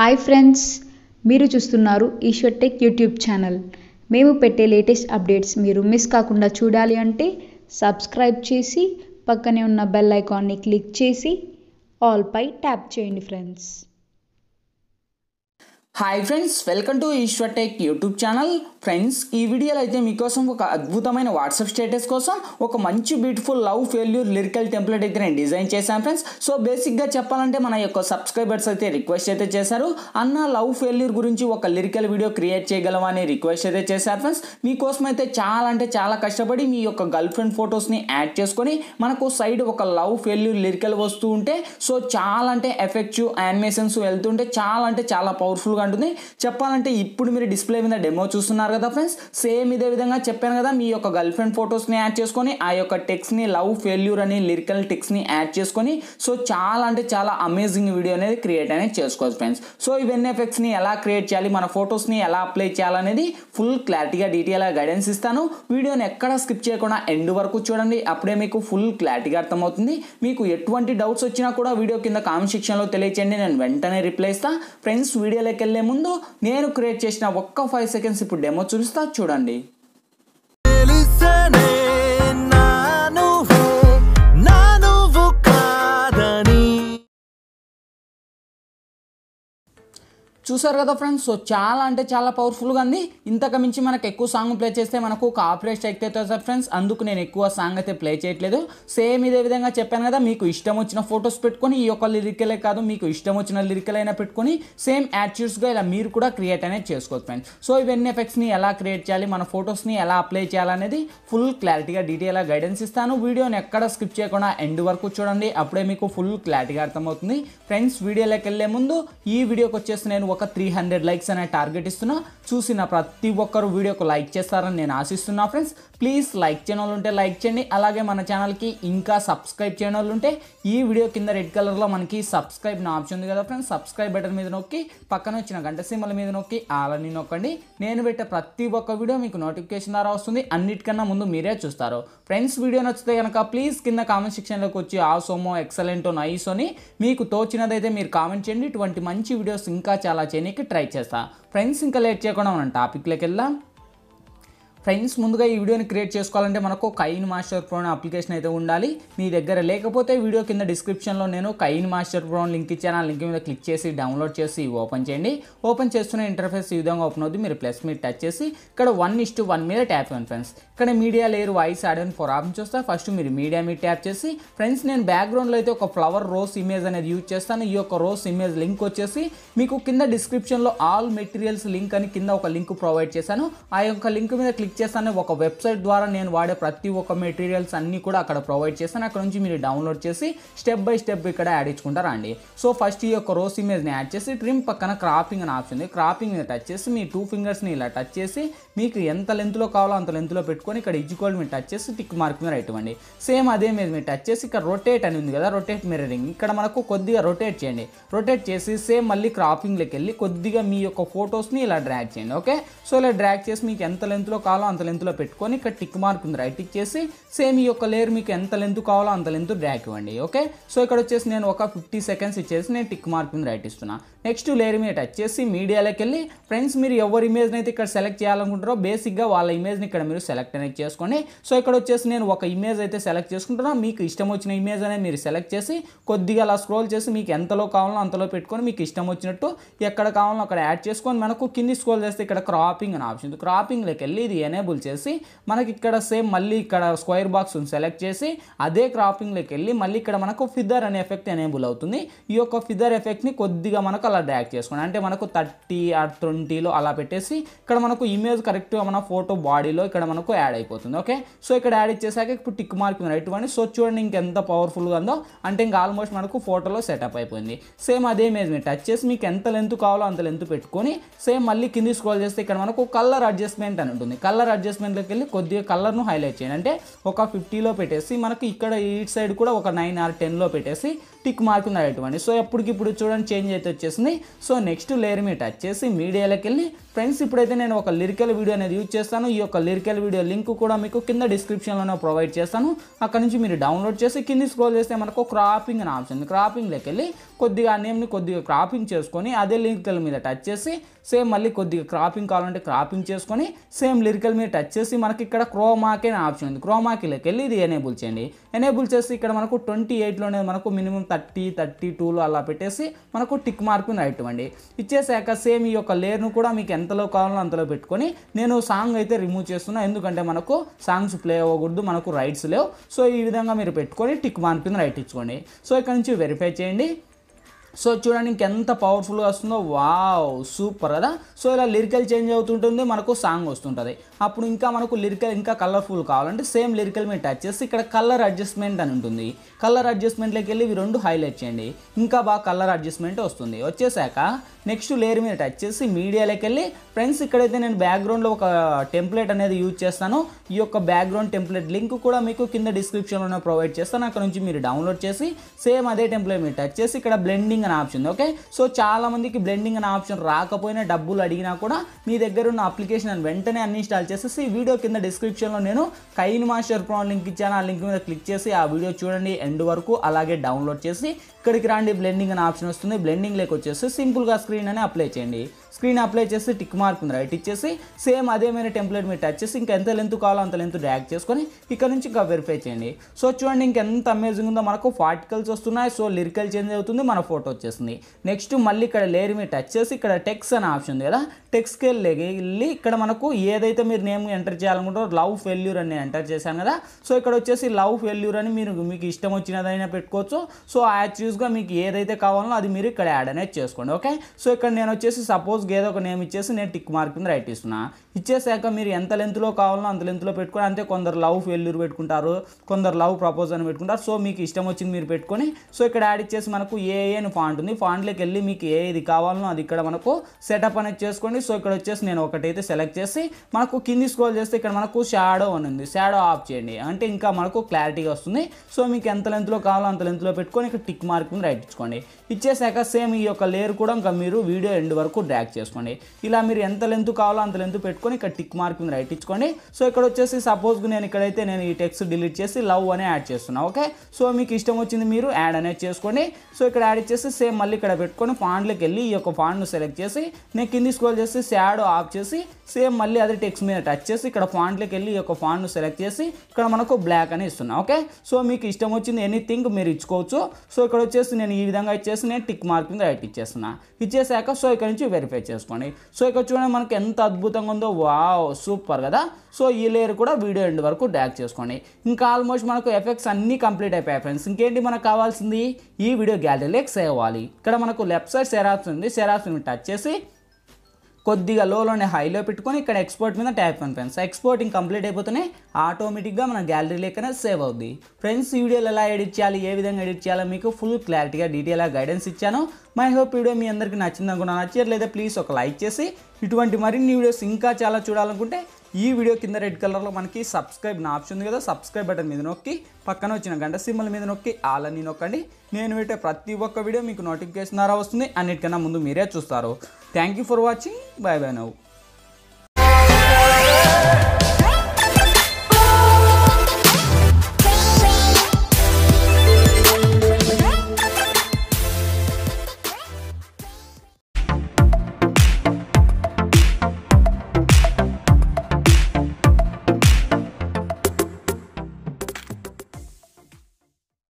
hi friends మీరు చూస్తున్నారు Eshwar tech YouTube channel మేము పెట్టే లేటెస్ట్ అప్డేట్స్ మీరు మిస్ కాకుండా చూడాలి అంటే సబ్స్క్రైబ్ చేసి పక్కనే ఉన్న బెల్ ఐకాన్ని క్లిక్ చేసి ఆల్పై ట్యాప్ చేయండి friends hi friends welcome to Eshwar tech YouTube channel friends ఈ వీడియోలో అయితే మీకోసం ఒక అద్భుతమైన వాట్సాప్ స్టేటస్ కోసం ఒక మంచి beautiful love failure lyrical template అయితే నేను డిజైన్ చేశాను ఫ్రెండ్స్ సో బేసిక్గా చెప్పాలంటే మన యొక్క సబ్స్క్రైబర్స్ అయితే రిక్వెస్ట్ అయితే చేశారు అన్న లవ్ ఫెయిల్యూర్ గురించి ఒక లిరికల్ వీడియో క్రియేట్ చేయగలమని రిక్వెస్ట్ అయితే చేశారు ఫ్రెండ్స్ మీకోసం అయితే చాలా అంటే చాలా కష్టపడి మీ యొక్క గర్ల్ ఫ్రెండ్ ఫొటోస్ని యాడ్ చేసుకొని మనకు సైడ్ ఒక లవ్ ఫెయిల్యూర్ లిరికల్ వస్తూ ఉంటే సో చాలా అంటే ఎఫెక్టివ్ యానిమేషన్స్ వెళ్తుంటే చాలా అంటే చాలా పవర్ఫుల్గా ఉంటుంది చెప్పాలంటే ఇప్పుడు మీరు డిస్ప్లే మీద డెమో చూస్తున్నారు కదా ఫ్రెండ్స్ సేమ్ ఇదే విధంగా చెప్పాను కదా మీ యొక్క గర్ల్ ఫ్రెండ్ ఫొటోస్ని యాడ్ చేసుకొని ఆ యొక్క టెక్స్ట్ని లవ్ ఫెయిల్యూర్ అని లిరికల్ టెక్స్ట్ని యాడ్ చేసుకొని సో చాలా అంటే చాలా అమేజింగ్ వీడియో అనేది క్రియేట్ అనేది చేసుకోవచ్చు ఫ్రెండ్స్ సో ఈ వెన్ ఎఫెక్ట్స్ని ఎలా క్రియేట్ చేయాలి మన ఫొటోస్ని ఎలా అప్లై చేయాలనేది ఫుల్ క్లారిటీగా డీటెయిల్గా గైడెన్స్ ఇస్తాను వీడియోని ఎక్కడ స్కిప్ చేయకుండా ఎండ్ వరకు చూడండి అప్పుడే మీకు ఫుల్ క్లారిటీగా అర్థమవుతుంది మీకు ఎటువంటి డౌట్స్ వచ్చినా కూడా వీడియో కింద కామెంట్ సెక్షన్లో తెలియచేయండి నేను వెంటనే రిప్లై ఇస్తాను ఫ్రెండ్స్ వీడియోలోకి వెళ్ళే ముందు నేను క్రియేట్ చేసిన ఒక్క ఫైవ్ సెకండ్స్ ఇప్పుడు డెమో చూపిస్తా చూడండి చూసారు కదా ఫ్రెండ్స్ సో చాలా అంటే చాలా పవర్ఫుల్గా ఉంది ఇంతకు మించి మనకు ఎక్కువ సాంగ్ ప్లే చేస్తే మనకు కాపీరైట్ స్ట్రైక్ అవుతుంది ఫ్రెండ్స్ అందుకు నేను ఎక్కువ సాంగ్ అయితే ప్లే చేయట్లేదు సేమ్ ఇదే విధంగా చెప్పాను కదా మీకు ఇష్టం వచ్చిన ఫొటోస్ పెట్టుకొని ఈ యొక్క లిరికలే కాదు మీకు ఇష్టం వచ్చిన లిరికలైనా పెట్టుకొని సేమ్ యాటిట్యూడ్స్గా ఇలా మీరు కూడా క్రియేట్ అనేది చేసుకోవచ్చు ఫ్రెండ్స్ సో ఇవన్నీ ఎఫెక్ట్స్ని ఎలా క్రియేట్ చేయాలి మన ఫొటోస్ని ఎలా అప్లై చేయాలనేది ఫుల్ క్లారిటీగా డీటెయిల్గా గైడెన్స్ ఇస్తాను వీడియోని ఎక్కడ స్కిప్ చేయకుండా ఎండ్ వరకు చూడండి అప్పుడే మీకు ఫుల్ క్లారిటీగా అర్థమవుతుంది ఫ్రెండ్స్ వీడియోలోకి వెళ్ళే ముందు ఈ వీడియోకి వచ్చేసి నేను ఒక త్రీ హండ్రెడ్ లైక్స్ అనే టార్గెట్ ఇస్తున్నా చూసిన ప్రతి ఒక్కరు వీడియోకు లైక్ చేస్తారని నేను ఆశిస్తున్నా ఫ్రెండ్స్ ప్లీజ్ లైక్ చేయడం ఉంటే లైక్ చేయండి అలాగే మన ఛానల్కి ఇంకా సబ్స్క్రైబ్ చేయడం ఉంటే ఈ వీడియో కింద రెడ్ కలర్లో మనకి సబ్స్క్రైబ్ నా ఆప్షన్ ఉంది కదా ఫ్రెండ్స్ సబ్స్క్రైబ్ బటన్ మీద నొక్కి పక్కన వచ్చిన గంట సీమల మీద నొక్కి అలాని నొక్కండి నేను పెట్టే ప్రతి ఒక్క వీడియో మీకు నోటిఫికేషన్ ద్వారా వస్తుంది అన్నిటికన్నా ముందు మీరే చూస్తారు ఫ్రెండ్స్ వీడియో నచ్చితే కనుక ప్లీజ్ కింద కామెంట్ సెక్షన్లోకి వచ్చి ఆ సోమో ఎక్సలెంటో నైస్ అని మీకు తోచినదైతే మీరు కామెంట్ చేయండి ఇటువంటి మంచి వీడియోస్ ఇంకా చాలా చేయడానికి ట్రై చేస్తా ఫ్రెండ్స్ ఇంకా లేట్ చేయకుండా మనం టాపిక్లోకి వెళ్దాం ఫ్రెండ్స్ ముందుగా ఈ వీడియోని క్రియేట్ చేసుకోవాలంటే మనకు కైన్ మాస్టర్ ప్రో అనే అప్లికేషన్ అయితే ఉండాలి మీ దగ్గర లేకపోతే వీడియో కింద డిస్క్రిప్షన్లో నేను కైన్ మాస్టర్ ప్రో లింక్ ఇచ్చాను ఆ లింక్ మీద క్లిక్ చేసి డౌన్లోడ్ చేసి ఓపెన్ చేయండి ఓపెన్ చేస్తున్న ఇంటర్ఫేస్ ఈ విధంగా ఓపెన్ అవుతుంది మీరు ప్లస్ మీద టచ్ చేసి ఇక్కడ వన్ ఇస్టు వన్ మీద ట్యాప్ ఇవ్వండి ఫ్రెండ్స్ ఇక్కడ మీడియా లేరు వాయిస్ యాడ్ అని ఫోర్ ఆప్షన్ చూస్తే ఫస్ట్ మీరు మీడియా మీద ట్యాప్ చేసి ఫ్రెండ్స్ నేను బ్యాక్గ్రౌండ్లో అయితే ఒక ఫ్లవర్ రోస్ ఇమేజ్ అనేది యూజ్ చేస్తాను ఈ యొక్క రోస్ ఇమేజ్ లింక్ వచ్చేసి మీకు కింద డిస్క్రిప్షన్లో ఆల్ మెటీరియల్స్ లింక్ అని కింద ఒక లింక్ ప్రొవైడ్ చేశాను ఆ యొక్క లింక్ మీద క్లిక్ చేస్తాను అనే ఒక వెబ్సైట్ ద్వారా నేను వాడే ప్రతి ఒక్క మెటీరియల్స్ అన్నీ కూడా అక్కడ ప్రొవైడ్ చేస్తాను అక్కడ నుంచి మీరు డౌన్లోడ్ చేసి స్టెప్ బై స్టెప్ ఇక్కడ యాడ్ ఇచ్చుకుంటారా అండి సో ఫస్ట్ ఈ యొక్క రోస్ ఇమేజ్ని యాడ్ చేసి ట్రిమ్ పక్కన క్రాపింగ్ అని ఆప్షన్ ఉంది క్రాపింగ్ మీద టచ్ చేసి మీ టూ ఫింగర్స్ని ఇలా టచ్ చేసి మీకు ఎంత లెంత్లో కావాలో అంత లెంత్లో పెట్టుకొని ఇక్కడ ఇజ్జుకోల్ మీరు టచ్ చేసి టిక్ మార్క్ మీద ఇవ్వండి సేమ్ అదే మీద మీరు టచ్ చేసి ఇక్కడ రొటేట్ అని ఉంది కదా రొటేట్ మిర్రింగ్ ఇక్కడ మనకు కొద్దిగా రొటేట్ చేయండి రొటేట్ చేసి సేమ్ మళ్ళీ క్రాపింగ్లోకి వెళ్ళి కొద్దిగా మీ యొక్క ఫొటోస్ని ఇలా డ్రాగ్ చేయండి ఓకే సో ఇలా డ్రాగ్ చేసి మీకు ఎంత లెంత్లో కావాలో అంత లెంత్లో పెట్టుకొని ఇక్కడ టిక్ మార్క్ ఉంది రైట్ టిక్ చేసి సేమ్ ఈ యొక్క లేయర్ మీకు ఎంత లెంత్ కావాలో అంత లెంత్ డ్రాక్ ఇవ్వండి ఓకే సో ఇక్కడ వచ్చేసి నేను ఒక ఫిఫ్టీ సెకండ్స్ ఇచ్చేసి నేను టిక్ మార్క్ ఉంది రైట్ ఇస్తున్నా నెక్స్ట్ లేయర్ మీద టచ్ చేసి మీడియాలోకి వెళ్ళి ఫ్రెండ్స్ మీరు ఎవరి ఇమేజ్ని అయితే ఇక్కడ సెలెక్ట్ చేయాలనుకుంటారో బేసిక్గా వాళ్ళ ఇమేజ్ని ఇక్కడ మీరు సెలెక్ట్ అనేది చేసుకోండి సో ఇక్కడ వచ్చేసి నేను ఒక ఇమేజ్ అయితే సెలెక్ట్ చేసుకుంటున్నా మీకు ఇష్టం వచ్చిన ఇమేజ్ అనేది మీరు సెలెక్ట్ చేసి కొద్దిగా అలా స్క్రోల్ చేసి మీకు ఎంతలో కావాలో అంతలో పెట్టుకొని మీకు ఇష్టం వచ్చినట్టు ఎక్కడ కావాలో అక్కడ యాడ్ చేసుకొని మనకు కింది స్క్రోల్ చేస్తే ఇక్కడ క్రాపింగ్ అని ఆప్షన్ క్రాపింగ్లోకి వెళ్ళి ఇది ఎనేబుల్ చేసి మనకి ఇక్కడ సేమ్ మళ్ళీ ఇక్కడ స్క్వైర్ బాక్స్ సెలెక్ట్ చేసి అదే క్రాపింగ్లోకి వెళ్ళి మళ్ళీ ఇక్కడ మనకు ఫిదర్ అనే ఎఫెక్ట్ ఎనేబుల్ అవుతుంది ఈ యొక్క ఫిదర్ ఎఫెక్ట్ని కొద్దిగా మనకు అలా డ్యాక్ చేసుకోండి అంటే మనకు థర్టీ ఆర్ ట్వంటీలో అలా పెట్టేసి ఇక్కడ మనకు ఇమేజ్ కరెక్ట్గా మన ఫోటో బాడీలో ఇక్కడ మనకు యాడ్ అయిపోతుంది ఓకే సో ఇక్కడ యాడ్ ఇచ్చేసాక ఇప్పుడు టిక్ మార్క్ ఉంది రైట్ సో చూడండి ఇంకెంత పవర్ఫుల్గా ఉందో అంటే ఇంకా ఆల్మోస్ట్ మనకు ఫోటోలో సెటప్ అయిపోయింది సేమ్ అదే ఇమేజ్ మీరు టచ్ చేసి మీకు ఎంత లెంత్ కావాలో అంత లెంత్ పెట్టుకొని సేమ్ మళ్ళీ కింది స్క్రోల్ చేస్తే ఇక్కడ మనకు కలర్ అడ్జస్ట్మెంట్ అని ఉంటుంది కలర్ కలర్ అడ్జస్ట్మెంట్లోకి వెళ్ళి కొద్దిగా కలర్ను హైలైట్ చేయండి అంటే ఒక ఫిఫ్టీలో పెట్టేసి మనకి ఇక్కడ ఈ సైడ్ కూడా ఒక నైన్ ఆర్ టెన్లో పెట్టేసి టిక్ మార్క్ తగ్గటువంటి సో ఎప్పటికిప్పుడు చూడండి చేంజ్ అయితే వచ్చేసింది సో నెక్స్ట్ లేయర్ మీ టచ్ చేసి మీడియాలోకి వెళ్ళి ఫ్రెండ్స్ ఇప్పుడైతే నేను ఒక లిరికల్ వీడియో అనేది యూజ్ చేస్తాను ఈ యొక్క లిరికల్ వీడియో లింక్ కూడా మీకు కింద డిస్క్రిప్షన్లోనే ప్రొవైడ్ చేస్తాను అక్కడ నుంచి మీరు డౌన్లోడ్ చేసి కింది స్క్రోల్ చేస్తే మనకు క్రాపింగ్ అని ఆప్షన్ క్రాపింగ్లోకి వెళ్ళి కొద్దిగా ఆ నేమ్ని కొద్దిగా క్రాపింగ్ చేసుకొని అదే లిరికల్ మీద టచ్ చేసి సేమ్ మళ్ళీ కొద్దిగా క్రాపింగ్ కావాలంటే క్రాపింగ్ చేసుకొని సేమ్ లిరికల్ ఇక్కడ మీరు టచ్ చేసి మనకి ఇక్కడ క్రోమాకి అనే ఆప్షన్ ఉంది క్రోమాకిలోకి వెళ్ళి ఇది ఎనేబుల్ చేయండి ఎనేబుల్ చేసి ఇక్కడ మనకు ట్వంటీ ఎయిట్లోనే మనకు మినిమం థర్టీ థర్టీ టూలో అలా పెట్టేసి మనకు టిక్ మార్క్ని రైట్ ఇవ్వండి ఇచ్చేసాక సేమ్ ఈ యొక్క లేయర్ను కూడా మీకు ఎంతలో కావాలో అంతలో పెట్టుకొని నేను సాంగ్ అయితే రిమూవ్ చేస్తున్నా ఎందుకంటే మనకు సాంగ్స్ ప్లే అవ్వకూడదు మనకు రైట్స్ లేవు సో ఈ విధంగా మీరు పెట్టుకొని టిక్ మార్క్ని రైట్ ఇచ్చుకోండి సో ఇక్కడ నుంచి వెరిఫై చేయండి సో చూడండి ఇంకెంత పవర్ఫుల్గా వస్తుందో వావ్ సూపర్ కదా సో ఇలా లిరికల్ చేంజ్ అవుతుంటుంది మనకు సాంగ్ వస్తుంటుంది అప్పుడు ఇంకా మనకు లిరికల్ ఇంకా కలర్ఫుల్ కావాలంటే సేమ్ లిరికల్ మీద టచ్ చేసి ఇక్కడ కలర్ అడ్జస్ట్మెంట్ అని ఉంటుంది కలర్ అడ్జస్ట్మెంట్లోకి వెళ్ళి ఇవి రెండు హైలైట్ చేయండి ఇంకా బాగా కలర్ అడ్జస్ట్మెంట్ వస్తుంది వచ్చేసాక నెక్స్ట్ లేయర్ మీద టచ్ చేసి మీడియాలోకి వెళ్ళి ఫ్రెండ్స్ ఇక్కడైతే నేను బ్యాక్గ్రౌండ్లో ఒక టెంప్లెట్ అనేది యూజ్ చేస్తాను ఈ యొక్క బ్యాక్గ్రౌండ్ టెంప్లెట్ లింక్ కూడా మీకు కింద డిస్క్రిప్షన్లో ప్రొవైడ్ చేస్తాను అక్కడ నుంచి మీరు డౌన్లోడ్ చేసి సేమ్ అదే టెంప్లెట్ మీరు టచ్ చేసి ఇక్కడ బ్లెండింగ్ అనే ఆప్షన్ ఓకే సో చాలా మందికి బ్లెండింగ్ అనే ఆప్షన్ రాకపోయినా డబ్బులు అడిగినా కూడా మీ దగ్గర ఉన్న అప్లికేషన్ వెంటనే అన్ని ఇన్స్టాల్ చేసేసి వీడియో కింద డిస్క్రిప్షన్లో నేను కైన్ మాస్టర్ ప్రో లింక్ ఇచ్చాను ఆ లింక్ మీద క్లిక్ చేసి ఆ వీడియో చూడండి ఎండ్ వరకు అలాగే డౌన్లోడ్ చేసి ఇక్కడికి రాండి బ్లెండింగ్ అనే ఆప్షన్ వస్తుంది బ్లెండింగ్ లేకొచ్చేసి వచ్చేసి సింపుల్గా స్క్రీన్ అని అప్లై చేయండి స్క్రీన్ అప్లై చేసి టిక్ మార్క్ ఉంది రైట్ ఇచ్చేసి సేమ్ అదేమైన టెంప్లెట్ మీరు టచ్ చేసి ఇంకా ఎంత లెంత్ కావాలో అంత లెంత్ డ్రాక్ చేసుకొని ఇక్కడ నుంచి ఇంకా వెరిఫై చేయండి సో చూడండి ఇంకెంత అమేజింగ్ ఉందో మనకు పార్టికల్స్ వస్తున్నాయి సో లిరికల్ చేంజ్ అవుతుంది మన ఫోటో వచ్చేస్తుంది నెక్స్ట్ మళ్ళీ ఇక్కడ లేయర్ మీరు టచ్ చేసి ఇక్కడ టెక్స్ అనే ఆప్షన్ ఉంది కదా టెక్స్కి వెళ్ళి ఇక్కడ మనకు ఏదైతే మీరు నేమ్ ఎంటర్ చేయాలనుకుంటారో లవ్ ఫెల్యూర్ అని ఎంటర్ చేశాను కదా సో ఇక్కడ వచ్చేసి లవ్ ఫెల్యూర్ అని మీరు మీకు ఇష్టం వచ్చినదైనా పెట్టుకోవచ్చు సో ఆ చూస్గా మీకు ఏదైతే కావాలో అది మీరు ఇక్కడ యాడ్ అనేది చేసుకోండి ఓకే సో ఇక్కడ నేను వచ్చేసి సపోజ్ సపోజ్కి ఏదో ఒక నేమ్ ఇచ్చేసి నేను టిక్ మార్క్ కింద రైట్ ఇస్తున్నా ఇచ్చేసాక మీరు ఎంత లెంత్లో కావాలో అంత లెంత్లో పెట్టుకొని అంతే కొందరు లవ్ ఫెల్యూర్ పెట్టుకుంటారు కొందరు లవ్ ప్రపోజ్ అని పెట్టుకుంటారు సో మీకు ఇష్టం వచ్చింది మీరు పెట్టుకొని సో ఇక్కడ యాడ్ ఇచ్చేసి మనకు ఏ అని ఫాంట్ ఉంది ఫాంట్లోకి వెళ్ళి మీకు ఏ ఇది కావాలనో అది ఇక్కడ మనకు సెటప్ అనేది చేసుకోండి సో ఇక్కడ వచ్చేసి నేను ఒకటైతే సెలెక్ట్ చేసి మనకు కింది స్క్రోల్ చేస్తే ఇక్కడ మనకు షాడో అని ఉంది షాడో ఆఫ్ చేయండి అంటే ఇంకా మనకు క్లారిటీగా వస్తుంది సో మీకు ఎంత లెంత్లో కావాలో అంత లెంత్లో పెట్టుకొని ఇక్కడ టిక్ మార్క్ మీద రైట్ ఇచ్చుకోండి ఇచ్చేసాక సేమ్ ఈ యొక్క లేయర్ కూడా ఇంకా మీరు వీడియో ఎండ్ వరకు డ్రాక్ ట్యాగ్ చేసుకోండి ఇలా మీరు ఎంత లెంత్ కావాలో అంత లెంత్ పెట్టుకొని ఇక్కడ టిక్ మార్క్ మీద రైట్ ఇచ్చుకోండి సో ఇక్కడ వచ్చేసి సపోజ్ నేను ఇక్కడైతే నేను ఈ టెక్స్ట్ డిలీట్ చేసి లవ్ అనే యాడ్ చేస్తున్నా ఓకే సో మీకు ఇష్టం వచ్చింది మీరు యాడ్ అనేది చేసుకోండి సో ఇక్కడ యాడ్ ఇచ్చేసి సేమ్ మళ్ళీ ఇక్కడ పెట్టుకొని ఫాండ్లోకి వెళ్ళి ఈ యొక్క ఫాండ్ను సెలెక్ట్ చేసి నేను కింది స్కోల్ చేసి షాడో ఆఫ్ చేసి సేమ్ మళ్ళీ అదే టెక్స్ట్ మీద టచ్ చేసి ఇక్కడ ఫాంట్లోకి వెళ్ళి ఈ యొక్క ఫాంట్ను సెలెక్ట్ చేసి ఇక్కడ మనకు బ్లాక్ అని ఇస్తున్నాం ఓకే సో మీకు ఇష్టం వచ్చింది ఎనీథింగ్ మీరు ఇచ్చుకోవచ్చు సో ఇక్కడ వచ్చేసి నేను ఈ విధంగా ఇచ్చేసి నేను టిక్ మార్క్ మీద రైట్ ఇచ్చేస్తున్నా ఇచ్చేసాక సో ఇక్కడ నుంచి వెరిఫై చేసుకోండి సో ఇక్కడ చూడండి మనకి ఎంత అద్భుతంగా ఉందో వావ్ సూపర్ కదా సో ఈ లేయర్ కూడా వీడియో ఎండ్ వరకు డ్యాక్ చేసుకోండి ఇంకా ఆల్మోస్ట్ మనకు ఎఫెక్ట్స్ అన్నీ కంప్లీట్ అయిపోయాయి ఫ్రెండ్స్ ఇంకేంటి మనకు కావాల్సింది ఈ వీడియో గ్యాలరీలోకి సేవ్ అవ్వాలి ఇక్కడ మనకు లెఫ్ట్ సైడ్ సెరాప్స్ ఉంది సెరాప్స్ టచ్ చేసి కొద్దిగా లోలోనే హైలో పెట్టుకొని ఇక్కడ ఎక్స్పోర్ట్ మీద ట్యాప్ అని ఫ్రెండ్స్ ఎక్స్పోర్టింగ్ కంప్లీట్ అయిపోతేనే ఆటోమేటిక్గా మన గ్యాలరీ ఎక్కడ సేవ్ అవుద్ది ఫ్రెండ్స్ వీడియోలు ఎలా ఎడిట్ చేయాలి ఏ విధంగా ఎడిట్ చేయాలో మీకు ఫుల్ క్లారిటీగా డీటెయిల్గా గైడెన్స్ ఇచ్చాను మై హోప్ వీడియో మీ అందరికీ నచ్చింది అనుకున్నాను నచ్చట్లయితే ప్లీజ్ ఒక లైక్ చేసి ఇటువంటి మరిన్ని వీడియోస్ ఇంకా చాలా చూడాలనుకుంటే ఈ వీడియో కింద రెడ్ కలర్లో మనకి సబ్స్క్రైబ్ నా ఆప్షన్ ఉంది కదా సబ్స్క్రైబ్ బటన్ మీద నొక్కి పక్కన వచ్చిన గంట సింబల్ మీద నొక్కి ఆలని నొక్కండి నేను పెట్టే ప్రతి ఒక్క వీడియో మీకు నోటిఫికేషన్ ద్వారా వస్తుంది అన్నిటికన్నా ముందు మీరే చూస్తారు thank you for watching bye bye నవ్వు